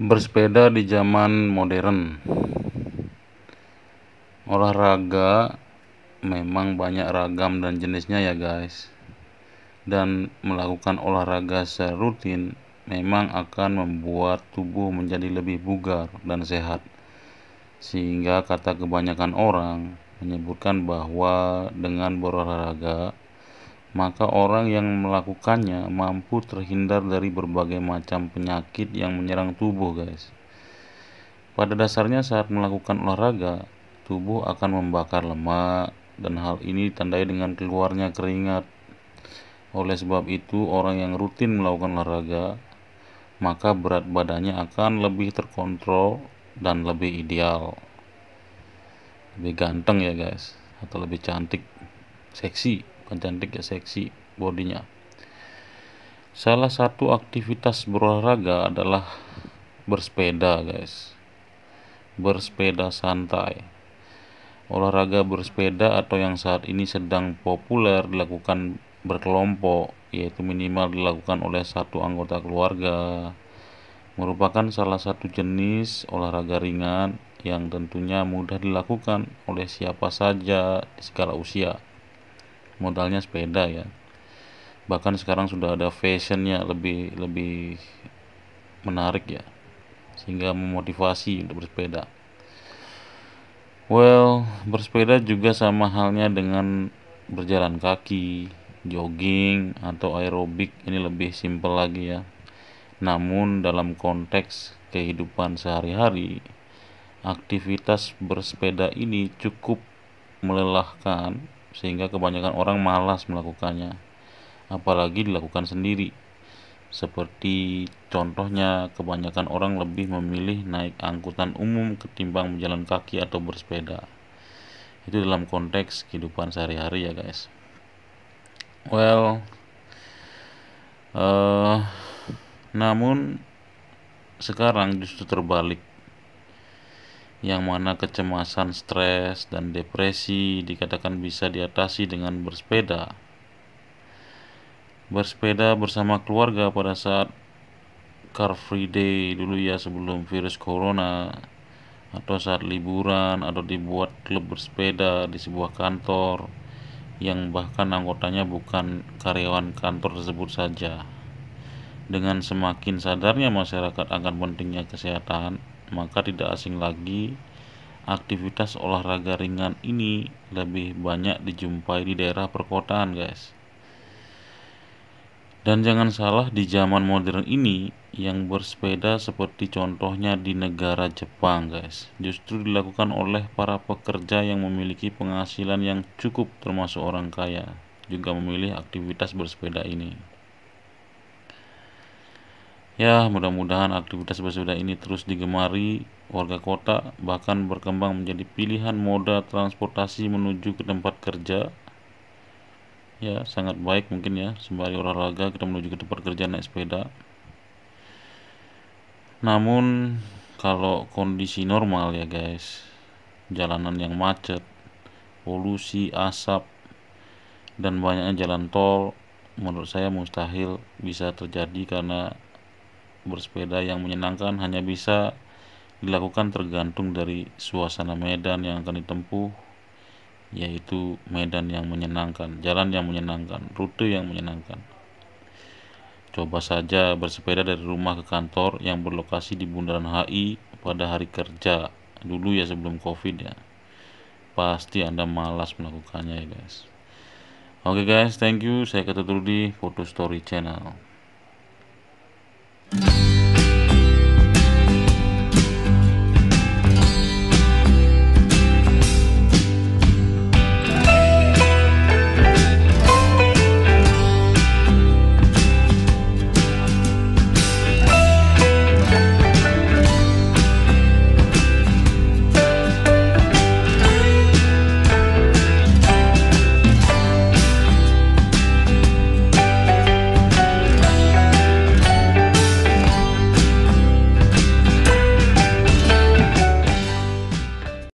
bersepeda di zaman modern olahraga memang banyak ragam dan jenisnya ya guys dan melakukan olahraga serutin memang akan membuat tubuh menjadi lebih bugar dan sehat sehingga kata kebanyakan orang menyebutkan bahwa dengan berolahraga maka orang yang melakukannya mampu terhindar dari berbagai macam penyakit yang menyerang tubuh, guys. Pada dasarnya saat melakukan olahraga, tubuh akan membakar lemak dan hal ini ditandai dengan keluarnya keringat. Oleh sebab itu, orang yang rutin melakukan olahraga maka berat badannya akan lebih terkontrol dan lebih ideal. Lebih ganteng ya, guys, atau lebih cantik, seksi cantik ya seksi bodinya salah satu aktivitas berolahraga adalah bersepeda guys bersepeda santai olahraga bersepeda atau yang saat ini sedang populer dilakukan berkelompok yaitu minimal dilakukan oleh satu anggota keluarga merupakan salah satu jenis olahraga ringan yang tentunya mudah dilakukan oleh siapa saja di segala usia modalnya sepeda ya bahkan sekarang sudah ada fashionnya lebih lebih menarik ya sehingga memotivasi untuk bersepeda well bersepeda juga sama halnya dengan berjalan kaki jogging atau aerobik ini lebih simpel lagi ya namun dalam konteks kehidupan sehari-hari aktivitas bersepeda ini cukup melelahkan sehingga kebanyakan orang malas melakukannya, apalagi dilakukan sendiri. Seperti contohnya, kebanyakan orang lebih memilih naik angkutan umum ketimbang berjalan kaki atau bersepeda. Itu dalam konteks kehidupan sehari-hari, ya guys. Well, uh, namun sekarang justru terbalik yang mana kecemasan, stres, dan depresi dikatakan bisa diatasi dengan bersepeda. Bersepeda bersama keluarga pada saat Car Free Day dulu ya sebelum virus corona atau saat liburan atau dibuat klub bersepeda di sebuah kantor yang bahkan anggotanya bukan karyawan kantor tersebut saja. Dengan semakin sadarnya masyarakat akan pentingnya kesehatan, maka tidak asing lagi aktivitas olahraga ringan ini lebih banyak dijumpai di daerah perkotaan, guys. Dan jangan salah di zaman modern ini yang bersepeda seperti contohnya di negara Jepang guys Justru dilakukan oleh para pekerja yang memiliki penghasilan yang cukup termasuk orang kaya Juga memilih aktivitas bersepeda ini Ya, mudah-mudahan aktivitas bersepeda ini terus digemari warga kota, bahkan berkembang menjadi pilihan moda transportasi menuju ke tempat kerja. Ya, sangat baik mungkin ya, sembari olahraga kita menuju ke tempat kerja naik sepeda. Namun, kalau kondisi normal ya guys, jalanan yang macet, polusi, asap, dan banyaknya jalan tol, menurut saya mustahil bisa terjadi karena bersepeda yang menyenangkan hanya bisa dilakukan tergantung dari suasana medan yang akan ditempuh yaitu medan yang menyenangkan, jalan yang menyenangkan, rute yang menyenangkan. Coba saja bersepeda dari rumah ke kantor yang berlokasi di Bundaran HI pada hari kerja dulu ya sebelum Covid ya. Pasti Anda malas melakukannya ya guys. Oke okay guys, thank you. Saya ketemu dulu di Photo Story Channel.